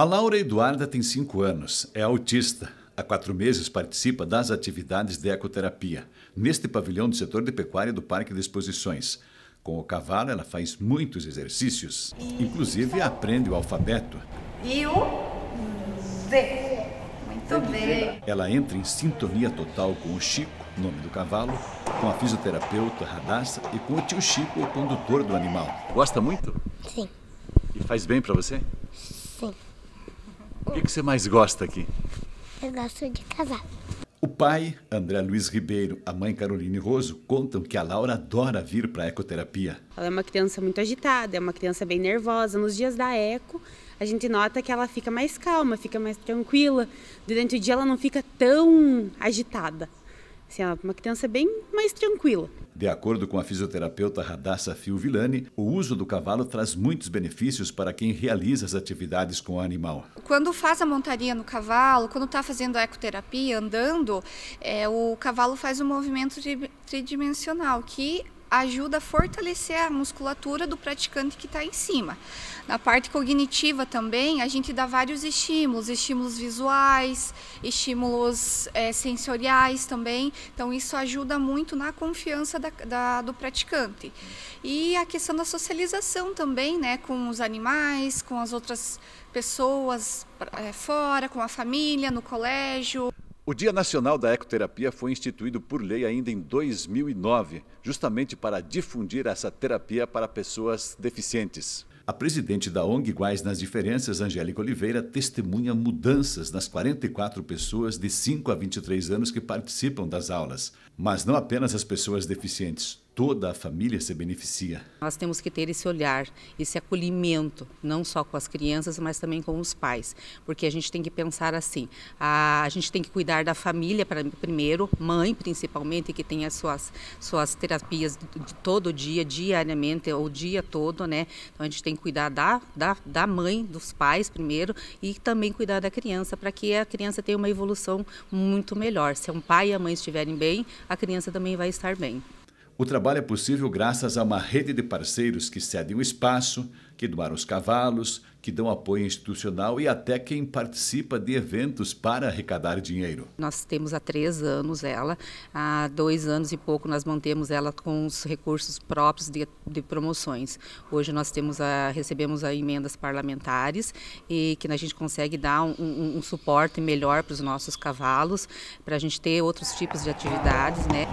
A Laura Eduarda tem 5 anos, é autista. Há quatro meses participa das atividades de ecoterapia, neste pavilhão do setor de pecuária do Parque de Exposições. Com o cavalo, ela faz muitos exercícios, inclusive aprende o alfabeto. E o Z. Muito bem. Ela entra em sintonia total com o Chico, nome do cavalo, com a fisioterapeuta Radassa e com o tio Chico, o condutor do animal. Gosta muito? Sim. E faz bem para você? Sim. O que, é que você mais gosta aqui? Eu gosto de casar. O pai, André Luiz Ribeiro, a mãe Caroline Roso, contam que a Laura adora vir para a ecoterapia. Ela é uma criança muito agitada, é uma criança bem nervosa. Nos dias da eco, a gente nota que ela fica mais calma, fica mais tranquila. Durante o dia ela não fica tão agitada. Assim, uma criança bem mais tranquila. De acordo com a fisioterapeuta Radassa Filvilani, o uso do cavalo traz muitos benefícios para quem realiza as atividades com o animal. Quando faz a montaria no cavalo, quando está fazendo a ecoterapia, andando, é, o cavalo faz um movimento tridimensional que ajuda a fortalecer a musculatura do praticante que está em cima. Na parte cognitiva também, a gente dá vários estímulos, estímulos visuais, estímulos é, sensoriais também. Então, isso ajuda muito na confiança da, da, do praticante. E a questão da socialização também, né, com os animais, com as outras pessoas é, fora, com a família, no colégio. O Dia Nacional da Ecoterapia foi instituído por lei ainda em 2009, justamente para difundir essa terapia para pessoas deficientes. A presidente da ONG Iguais nas Diferenças, Angélica Oliveira, testemunha mudanças nas 44 pessoas de 5 a 23 anos que participam das aulas. Mas não apenas as pessoas deficientes, toda a família se beneficia. Nós temos que ter esse olhar, esse acolhimento, não só com as crianças, mas também com os pais, porque a gente tem que pensar assim: a, a gente tem que cuidar da família pra, primeiro, mãe principalmente, que tem as suas, suas terapias de, de todo dia, diariamente ou o dia todo, né? Então a gente tem que cuidar da, da, da mãe, dos pais primeiro, e também cuidar da criança, para que a criança tenha uma evolução muito melhor. Se um pai e a mãe estiverem bem, a criança também vai estar bem. O trabalho é possível graças a uma rede de parceiros que cedem o espaço, que doaram os cavalos, que dão apoio institucional e até quem participa de eventos para arrecadar dinheiro. Nós temos há três anos ela, há dois anos e pouco nós mantemos ela com os recursos próprios de, de promoções. Hoje nós temos a, recebemos a emendas parlamentares e que a gente consegue dar um, um, um suporte melhor para os nossos cavalos, para a gente ter outros tipos de atividades, né?